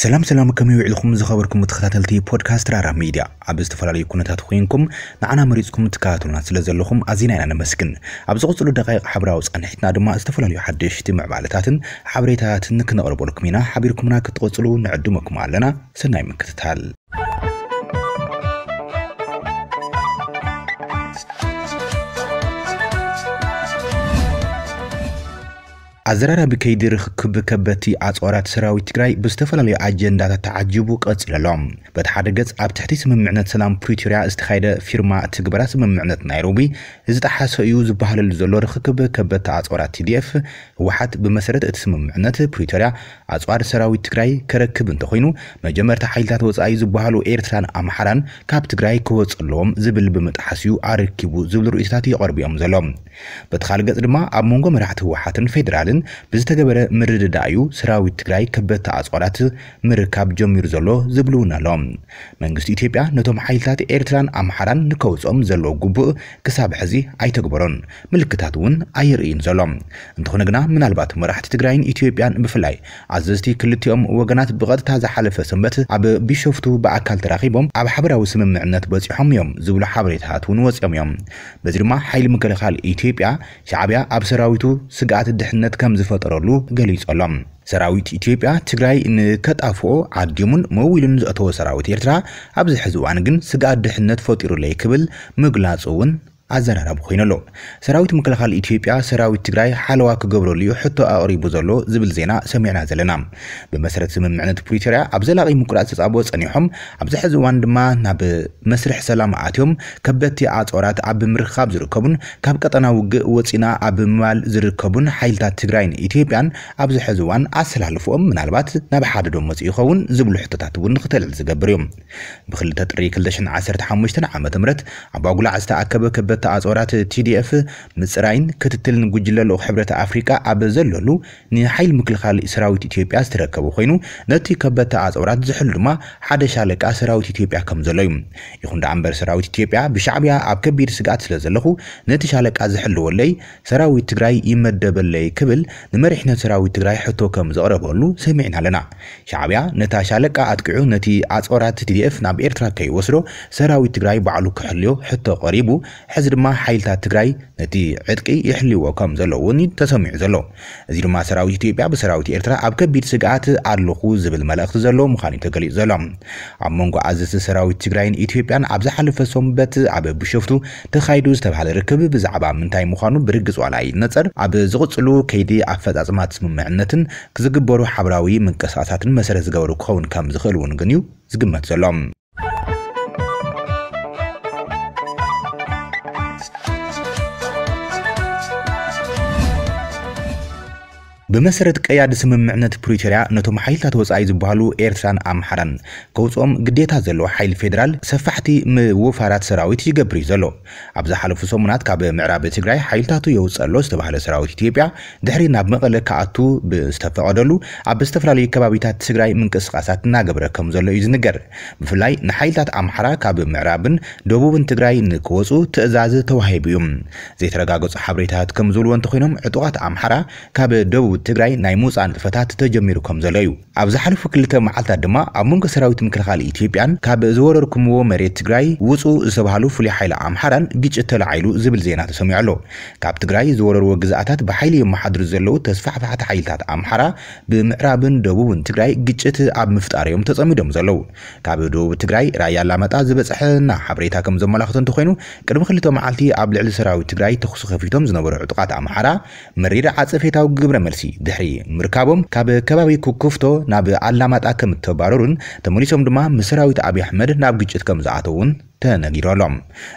سلام سلام كم يعلقكم زخابركم متخاتل تي بودكاست رارا ميديا عبز تفعل يكون تاتخوينكم نعنا مريزكم تكاتل ناس لزلكم انا مسكن عبز غصلو دقائق حبرا وسقن حتنا دما استفعل لي حدش تمع بالتاتن حبريتاتن نكنا أربولكم هنا حبيركم ناك تغصلو نعدمكم علنا سناي من كتتال ኣዘራራቢ ከይዲ ርክክብ ከበድቲ ኣፅዋራት ሰራዊት ትግራይ ብዝተፈላለዩ ኣጀንዳታት ተዓጂቡ ቀፂሉ ኣሎም በቲ ሓደ ገጽ ኣብ ትሕቲ ስምምዕነት ሰላም ፕሪቶርያ ዝተኻየደ ፊርማ ትግበራ ስምምዕነት ናይሮቢ ዝተሓሰ እዩ ዝበሃለሉ ዘሎ ርክክብ ከበድቲ ኣፅዋራት ቲዲኤፍ ህወሓት ብመሰረት እቲ ስምምዕነት ፕሪቶርያ ኣፅዋር ሰራዊት ትግራይ ከረክብ እንተኮይኑ መጀመርታ ሓይልታት ወፃኢ ዝበሃሉ ኤርትራን ኣምሓራን ካብ ትግራይ ክወፅ ኣለዎም ዝብል ብምጥሓስ እዩ ኣረኪቡ ዝብል ርእስታት ይቐርቡ እዮም ዘሎ በቲ ካልእ ገጽ ድማ ኣብ መንጎ መራሕቲ ህወሓትን ፌደራልን ኮይኑ ብዝተገበረ ምርድዳዩ እዩ ሰራዊት ትግራይ ከበድቲ ኣፅዋላት ምርካብ ጀሚሩ ዘሎ ዝብል እውን ኣሎም መንግስቲ ኢትዮጵያ ነቶም ሓይልታት ኤርትራን ኣምሓራን ንከውፆም ዘለዎ ጉቡእ ክሳብ ሕዚ ኣይተግበሮን ምልክታት እውን ኣይርእይን ዘሎ እንትኾነ ግና ምናልባት መራሕቲ ትግራይን ኢትዮጵያን ብፍላይ ኣዘዝቲ ክልቲኦም ወገናት ብቐጥታ ዝሓለፈ ሰንበት ኣብ ቢሾፍቱ ብኣካል ተራኺቦም ኣብ ሓበራዊ ስምምዕነት በፂሖም እዮም ዝብሉ ሓበሬታት እውን ወፂኦም እዮም በዚ ድማ ሓይሊ ምክልኻል ኢትዮጵያ ሻዕብያ ኣብ ሰራዊቱ ስግኣት ድሕነት ከም ከም ዝፈጠረሉ ገሊጹ ኣሎ ሰራዊት ኢትዮጵያ ትግራይ ንከጣፍኦ ዓዲሙን መዊሉን ዘእተወ ሰራዊት ኤርትራ ኣብዚ ሕዚ እዋን ግን ስጋኣት ድሕነት ፈጢሩለይ ክብል ምግላጹ እውን ኣዘራረቡ ኮይኑ ኣሎ ሰራዊት ምክልኻል ኢትዮጵያ ሰራዊት ትግራይ ሓለዋ ክገብረሉ እዩ ሕቶ ኣቕሪቡ ዘሎ ዝብል ዜና ሰሚዕና ዘለና ብመሰረት ስምምዕነት ፕሪቶርያ ኣብ ዘላቒ ምቁራፅ ተፃብኦ ፀኒሖም ኣብዚ ሕዚ እዋን ድማ ናብ መስርሕ ሰላም ኣትዮም ከበድቲ ኣፅዋራት ኣብ ምርካብ ዝርከቡን ካብ ቀጠና ውግእ ወፂና ኣብ ምባል ዝርከቡን ሓይልታት ትግራይን ኢትዮጵያን ኣብዚ ሕዚ እዋን ኣሰላልፍኦም ምናልባት ናብ ሓደ ዶ መፅኡ ይኸውን ዝብሉ ሕቶታት እውን ንክተልዕል ዝገብር እዮም ብ2 ጥሪ 215 ዓ ም ኣብ ኣጉላዕ ዝተኣከበ ከበ ሕብረት ኣፅወራት ቲዲኤፍ ምፅራይን ክትትልን ጉጅለ ሕብረት ኣፍሪቃ ኣብ ዘለሉ ንሓይል ምክልኻል ሰራዊት ኢትዮጵያ ዝተረከቡ ኮይኑ ነቲ ከበድቲ ኣፅወራት ዝሕሉ ድማ ሓደ ሻለቃ ሰራዊት ኢትዮጵያ ከም ዘሎ እዩ ይኹን ዳ እምበር ሰራዊት ኢትዮጵያ ብሻዕብያ ኣብ ከቢድ ስጋኣት ስለ ዘለኹ ነቲ ሻለቃ ዝሕልወለይ ሰራዊት ትግራይ ይመደበለይ ክብል ንመሪሕነት ሰራዊት ትግራይ ሕቶ ከም ዘቕረበሉ ሰሚዕና ኣለና ሻዕብያ ነታ ሻለቃ ኣጥቂዑ ነቲ ኣፅወራት ቲዲኤፍ ናብ ኤርትራ ከይወስዶ ሰራዊት ትግራይ ባዕሉ ክሕልዮ ሕቶ ቀሪቡ ሕዚ እዚ ድማ ሓይልታት ትግራይ ነቲ ዕጥቂ ይሕልይዎ ከም ዘሎ እውን ተሰሚዑ ዘሎ እዚ ድማ ሰራዊት ኢትዮጵያ ብሰራዊት ኤርትራ ኣብ ከቢድ ስግኣት ኣለኹ ዝብል መልእኽቲ ዘሎ ምዃኑ እዩ ተገሊጹ ዘሎ ኣብ መንጎ ኣዘቲ ሰራዊት ትግራይን ኢትዮጵያን ኣብ ዝሓለፈ ሶንበት ኣብ ብሸፍቱ ተኻይዱ ዝተባሃለ ርክብ ብዛዕባ ምንታይ ምዃኑ ብርግፅ ዋላ ይነፀር ኣብ ዝቕፅሉ ከይዲ ኣፈጻጽማት ስምምዕነትን ክዝግበሩ ሓብራዊ ምንቅስቓሳትን መሰረት ዝገበሩ ክኸውን ከም ዝኽእል እውን ግን እዩ ዝግመት ዘሎም ብመሰረት ቀያዲ ስምምዕነት ፕሪቶርያ ነቶም ሓይልታት ወፃኢ ዝበሃሉ ኤርትራን ኣምሓራን ከውፅኦም ግዴታ ዘለዎ ሓይሊ ፌደራል ሰፋሕቲ ምውፋራት ሰራዊት ይገብር እዩ ዘሎ ኣብ ዝሓለፉ ሰሙናት ካብ ምዕራብ ትግራይ ሓይልታቱ የውፀሎ ዝተባሃለ ሰራዊት ኢትዮጵያ ድሕሪ ናብ መቐለ ከኣቱ ዝተፈቐደሉ ኣብ ዝተፈላለዩ ከባቢታት ትግራይ ምንቅስቃሳት እናገብረ ከም ዘሎ እዩ ዝንገር ብፍላይ ንሓይልታት ኣምሓራ ካብ ምዕራብን ደቡብን ትግራይ ንክወፁ ትእዛዝ ተዋሂቡ እዩ ዘይተረጋገፁ ሓበሬታት ከም ዝብልዎ እንተኮይኖም ዕጡቃት ኣምሓራ ካብ ደቡብ ሰራዊት ትግራይ ናይ ምውፃእ ንጥፈታት ተጀሚሩ ከም ዘሎ እዩ ኣብ ዝሓለፉ ክልተ መዓልታት ድማ ኣብ መንጎ ሰራዊት ምክልኻል ኢትዮጵያን ካብ ዝወረርኩምዎ መሬት ትግራይ ውፁ ዝተባሃሉ ፍሉይ ሓይሊ ኣምሓራን ግጭት ተላዓይሉ ዝብል ዜና ተሰሚዑ ኣሎ ካብ ትግራይ ዝወረርዎ ግዛኣታት ብሓይሊ የመሓድሩ ዘለዉ ተስፋሕፋሕቲ ሓይልታት ኣምሓራ ብምዕራብን ደቡብን ትግራይ ግጭት ኣብ ምፍጣር እዮም ተፀሚዶም ዘለዉ ካብ ደቡብ ትግራይ ራያ ላመጣ ዝበፅሐና ሓበሬታ ከም ዘመላኽቶ እንተኮይኑ ቅድሚ ክልተ መዓልቲ ኣብ ልዕሊ ሰራዊት ትግራይ ተኽሱ ከፊቶም ዝነበሩ ዕጡቃት ኣምሓራ መሪር ዓፀፌታዊ ግብረ መልሲ ድሕሪ ምርካቦም ካብ ከባቢ ኩኩፍቶ ናብ ኣላማጣ ከም ተባረሩን ተመሊሶም ድማ ምስ ሰራዊት ኣብይ ኣሕመድ ናብ ግጭት ከም ዝኣተውን ተነጊሩ ኣሎ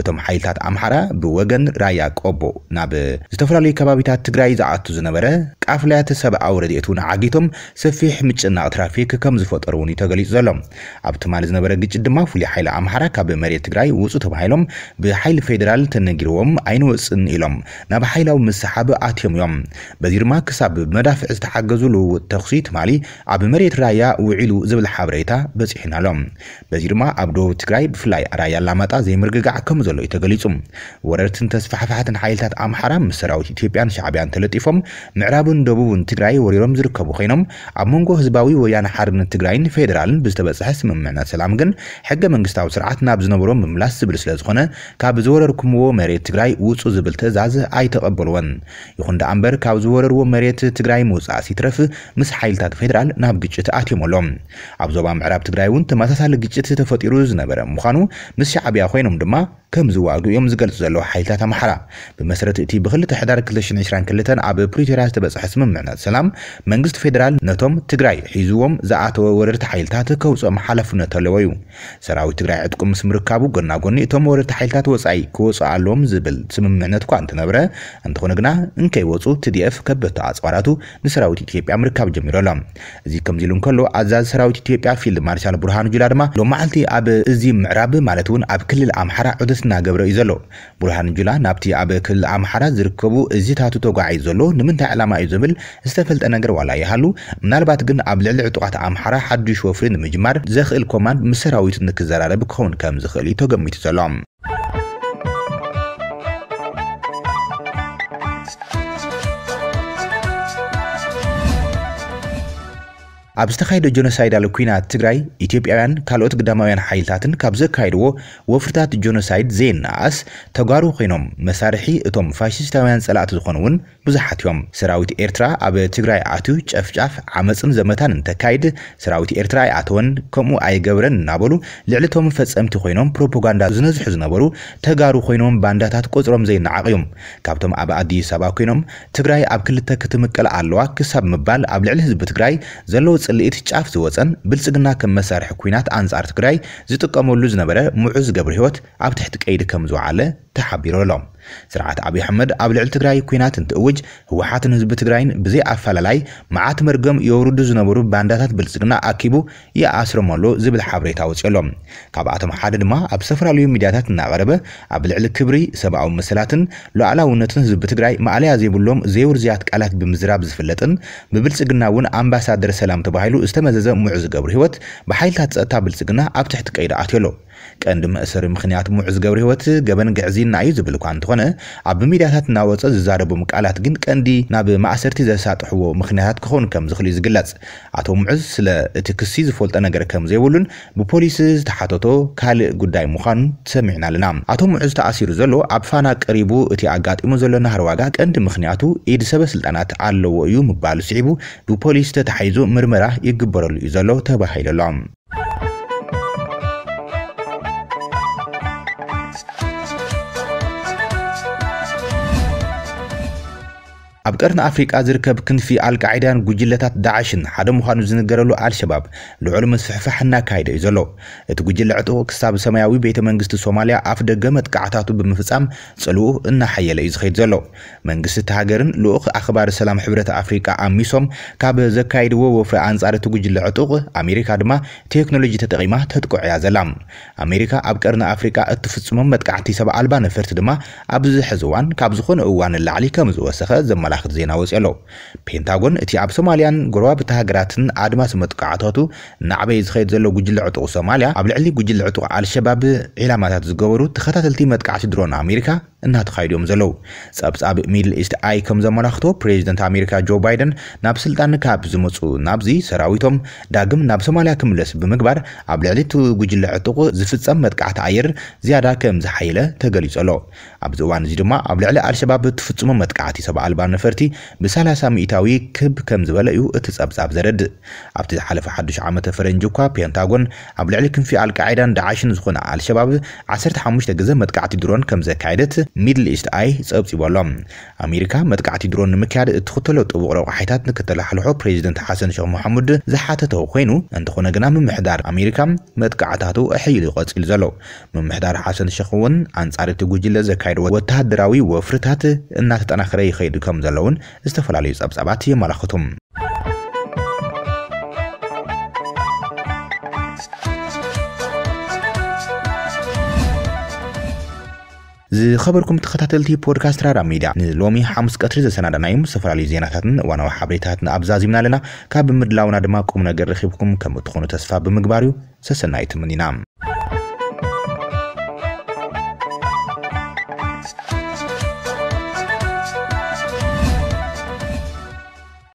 እቶም ሓይልታት ኣምሓራ ብወገን ራያ ቆቦ ናብ ዝተፈላለዩ ከባቢታት ትግራይ ዝኣቱ ዝነበረ ቃፍላያተ ሰብኣዊ ረድኤት እውን ዓጊቶም ሰፊሕ ምጭናቕ ትራፊክ ከም ዝፈጠሩ እውን እዩ ተገሊጹ ዘሎ ኣብ ትማሊ ዝነበረ ግጭት ድማ ፍሉይ ሓይሊ ኣምሓራ ካብ መሬት ትግራይ ውፁ ተባሂሎም ብሓይሊ ፌደራል ተነጊርዎም ኣይንወፅን ኢሎም ናብ ሓይላዊ ምስሓብ ኣትዮም እዮም በዚ ድማ ክሳብ መዳፍዕ ዝተሓገዙ ልውውጥ ተኽሲ ትማሊ ኣብ መሬት ራያ ውዒሉ ዝብል ሓበሬታ በፂሕና ኣሎም በዚ ድማ ኣብ ደቡብ ትግራይ ብፍላይ ራያ ኣላማጣ ዘይምርግጋዕ ከም ዘሎ እዩ ተገሊጹ ወረርትን ተስፋሕፋሕትን ሓይልታት ኣምሓራ ምስ ሰራዊት ኢትዮጵያን ሻዕብያን ተለጢፎም ምዕራብን ደቡብን ትግራይ ወሪሮም ዝርከቡ ኮይኖም ኣብ መንጎ ህዝባዊ ወያነ ሓርነት ትግራይን ፌደራልን ብዝተበፅሐ ስምምዕነት ሰላም ግን ሕገ መንግስታዊ ስርዓት ናብ ዝነብሮም ምምላስ ዝብል ስለ ዝኾነ ካብ ዝወረርኩምዎ መሬት ትግራይ ውፁ ዝብል ትእዛዝ ኣይተቐበልዎን ይኹን ዳኣ እምበር ካብ ዝወረርዎ መሬት ትግራይ ምውፃእ ሲትረፍ ምስ ሓይልታት ፌደራል ናብ ግጭት ኣትዮም ኣሎም ኣብ ዞባ ምዕራብ ትግራይ እውን ተመሳሳሊ ግጭት ተፈጢሩ ዝነበረ ምዃኑ ምስ shacab yaa ኮይኖም ድማ ከም ዝዋግ እዮም ዝገልጹ ዘለዉ ሓይልታት ኣምሓራ ብመሰረት እቲ ብ2 ሕዳር 2022 ኣብ ፕሪቶርያ ዝተበፅሐ ስምምዕነት ሰላም መንግስቲ ፌደራል ነቶም ትግራይ ሒዝዎም ዝኣተወ ወረርቲ ሓይልታት ከውፅኦም ሓላፍነት ኣለዎ እዩ ሰራዊት ትግራይ ዕጥቁ ምስ ምርካቡ ጎናጎኒ እቶም ወረርቲ ሓይልታት ወፃኢ ክወፁ ኣለዎም ዝብል ስምምዕነት እኳ እንትነበረ እንተኾነ ግና እንከይወፁ ትዲኤፍ ከበቶ ኣፅዋራቱ ንሰራዊት ኢትዮጵያ ምርካብ ጀሚሩ ኣሎ እዚ ከምዚ ኢሉ እንከሎ ኣዛዝ ሰራዊት ኢትዮጵያ ፊልድ ማርሻል ብርሃኑ ጁላ ድማ መዓልቲ ኣብ እዚ ምዕራብ ማለት እውን ኣብ ክልል ኣምሓራ ዑደት እናገብረ እዩ ዘሎ ብርሃን ጁላ ናብቲ ኣብ ክልል ኣምሓራ ዝርከቡ እዚታቱ ተጓዓዩ ዘሎ ንምንታይ ዕላማ እዩ ዝብል ዝተፈልጠ ነገር ዋላ ይሃሉ ምናልባት ግን ኣብ ልዕሊ ዕጡቃት ኣምሓራ ሓዱሽ ወፍሪ ንምጅማር ዘኽእል ኮማንድ ምስ ሰራዊት ንክዘራረብ ክኸውን ከም ዝኽእል እዩ ተገሚቱ ዘሎም ኣብ ዝተኻየደ ጆኖሳይዳል ኩናት ትግራይ ኢትዮጵያውያን ካልኦት ግዳማውያን ሓይልታትን ካብ ዘካይድዎ ወፍርታት ጆኖሳይድ ዘይነኣስ ተጓሩ ኮይኖም መሳርሒ እቶም ፋሽስታውያን ጸላእቲ ዝኾኑ እውን ብዙሓት እዮም ሰራዊት ኤርትራ ኣብ ትግራይ ኣትዩ ጨፍጫፍ ዓመፅን ዘመታን እንተካይድ ሰራዊት ኤርትራ ኣይኣተወን ከምኡ ኣይገብረን እናበሉ ልዕሊ እቶም ፈፀምቲ ኮይኖም ፕሮፓጋንዳ ዝነዝሑ ዝነበሩ ተጋሩ ኮይኖም ባንዳታት ቆፅሮም ዘይነዓቕ እዮም ካብቶም ኣብ ኣዲስ ኣበባ ኮይኖም ትግራይ ኣብ ክልተ ክትምቀል ኣለዋ ክሳብ ምባል ኣብ ልዕሊ ህዝቢ ትግራይ ዘለዎ ፅልኢት ጫፍ ዝወፀን ብልፅግና ከም መሳርሒ ኩናት ኣንጻር ትግራይ ዝጥቀመሉ ዝነበረ ምዑዝ ገብሪ ሂወት ኣብ ትሕቲ ቀይዲ ከም ዝውዓለ ተሓቢሩ ኣሎ ስርዓት ኣብዪ ኣሕመድ ኣብ ልዕሊ ትግራይ ኩናት እንትእውጅ ህወሓትን ህዝቢ ትግራይን ብዘይ ኣፈላላይ መዓት መርገም የውርዱ ዝነበሩ ባንዳታት ብልፅግና ኣኪቡ ይኣስረመሉ ዝብል ሓበሬታ ወፂ ኣሎ ካብኣቶም ሓደ ድማ ኣብ ዝተፈላለዩ ሚድያታት እናቐረበ ኣብ ልዕሊ ክብሪ ሰብኣዊ ምስላትን ሉዓላውነትን ህዝቢ ትግራይ ማዕለያ ዘይብሎም ዘይውርዝያት ቃላት ብምዝራብ ዝፍለጥን ብብልፅግና እውን ኣምባሳደር ሰላም ተባሂሉ ዝተመዘዘ ሙዕ ዝገብሩ ሂወት ብሓይልታት ፀጥታ ብልፅግና ኣብ ትሕቲ ቀይዲ ኣትዮ ኣሎ ቀንዲ መእሰሪ ምክንያት ሙዕ ዝገብሩ ሂወት ገበን ግዕዚና እዩ ዝብል እኳ ስለዝኾነ ኣብ ሚድያታት እናወፀ ዝዛረቦም ቃላት ግን ቀንዲ ናብ ማእሰርቲ ዘሳጥሕዎ ምክንያታት ክኸውን ከም ዝኽእል እዩ ዝግለጽ ኣቶ ሙዕዝ ስለ እቲ ክሲ ዝፈልጦ ነገር ከም ዘይብሉን ብፖሊስ ዝተሓተቶ ካልእ ጉዳይ ምዃኑ ሰሚዕና ኣለና ኣቶ ሙዕዝ ተኣሲሩ ዘሎ ኣብ ፋና ቀሪቡ እቲ ኣጋጢሙ ዘሎ ናሃር ዋጋ ቀንዲ ምክንያቱ ኢድ ሰበ ስልጣናት ኣለዎ እዩ ምባሉ ስዒቡ ብፖሊስ ተታሓይዙ ምርመራ ይግበረሉ እዩ ዘሎ ተባሂሉ ኣሎ ኣብ ቀርኒ ኣፍሪቃ ዝርከብ ክንፊ ኣልቃዒዳን ጉጅለታት ዳዓሽን ሓደ ምዃኑ ዝንገረሉ ኣልሸባብ ልዑሉ ምስፍሕፋሕ እናካይደ እዩ ዘሎ እቲ ጉጅለ ዕጡቕ ክሳብ ሰማያዊ ቤተ መንግስቲ ሶማልያ ኣፍ ደገ መጥቃዕታቱ ብምፍጻም ጽልኡ እናሓየለ እዩ ዝኸይድ ዘሎ መንግስቲ እቲ ሃገርን ልኡኽ ኣኽባሪ ሰላም ሕብረት ኣፍሪቃ ኣሚሶም ካብ ዘካየድዎ ወፍሪ ኣንጻር እቲ ጉጅለ ዕጡቕ ኣሜሪካ ድማ ቴክኖሎጂ ተጠቒማ ተጥቅዑ እያ ዘላ ኣሜሪካ ኣብ ቀርኒ ኣፍሪቃ እትፍጽሞም መጥቃዕቲ ሰብ ኣልባ ነፈርቲ ድማ ኣብ ዝሕዚ እዋን ካብ ዝኾነ እዋን ላዕሊ ከም ዝወሰኸ ዘመላ ዜና ዜናወፅ ኣለዉ ፔንታጎን እቲ ኣብ ሶማልያን ጎረባብቲ ሃገራትን ኣድማስ ምጥቃዕታቱ ንዓበይ ዝኸይድ ዘሎ ጉጅለ ዕጡቕ ሶማልያ ኣብ ልዕሊ ጉጅለ ዕጡቕ ኣልሸባብ ዒላማታት ዝገበሩ ተኸታተልቲ መጥቃዕቲ ድሮን ኣሜሪካ እናተኻይዱ እዮም ዘለዉ ጸብጻብ ሚድል ኢስት ኣይ ከም ዘመላኽቶ ፕሬዚደንት ኣሜሪካ ጆ ባይደን ናብ ስልጣን ካብ ዝመፁ ናብዚ ሰራዊቶም ዳግም ናብ ሶማልያ ክምለስ ብምግባር ኣብ ልዕሊ እቲ ጉጅለ ዕጥቁ ዝፍፀም መጥቃዕቲ ኣየር ዝያዳ ከም ዝሓየለ ተገሊጹ ኣሎ ኣብዚ እዋን እዚ ድማ ኣብ ልዕሊ ኣልሸባብ እትፍፅሞ መጥቃዕቲ ሰብ ኣልባ ነፈርቲ ብ30 ሚእታዊ ክብ ከም ዝበለ እዩ እቲ ጸብጻብ ዘረድእ ኣብቲ ዝሓለፈ ሓዱሽ ዓመተ ፈረንጂ እኳ ፔንታጎን ኣብ ልዕሊ ክንፊ ኣልቃዒዳን ዳዓሽን ዝኾነ ኣልሸባብ 15 ግዜ መጥቃዕቲ ድሮን ከም ዘካየደት ሚድል ኢስት ኣይ ጸብጺቡ ኣሜሪካ መጥቃዕቲ ድሮን ንምክያድ እትኽተሎ ጥቡቕ ረቑሒታት ንክተላሕልሖ ፕሬዚደንት ሓሰን ሸክ መሓሙድ ዝሓተተ ኮይኑ እንተኾነ ግና ምምሕዳር ኣሜሪካ መጥቃዕታቱ ኣሕይሉ ይቐፂል ዘሎ ምምሕዳር ሓሰን ሸክ እውን ኣንጻር እቲ ጉጅለ ዘካየድ ወተሃደራዊ ወፍርታት እናተጠናኸረ ይኸይድ ከም ዘለውን ዝተፈላለዩ ጸብጻባት የመላኽቱም ዝኸበርኩም ተኸታተልቲ ፖድካስት ራዳ ሚድያ ንሎሚ ሓሙስ ቀትሪ ዘሰናዳናዮም ዝተፈላለዩ ዜናታትን እዋናዊ ሓበሬታትን ኣብዛዚምና ኣለና ካብ ብምድላውና ድማ ቁም ነገር ረኺብኩም ከም እትኾኑ ተስፋ ብምግባር እዩ ሰሰናይ ትምኒና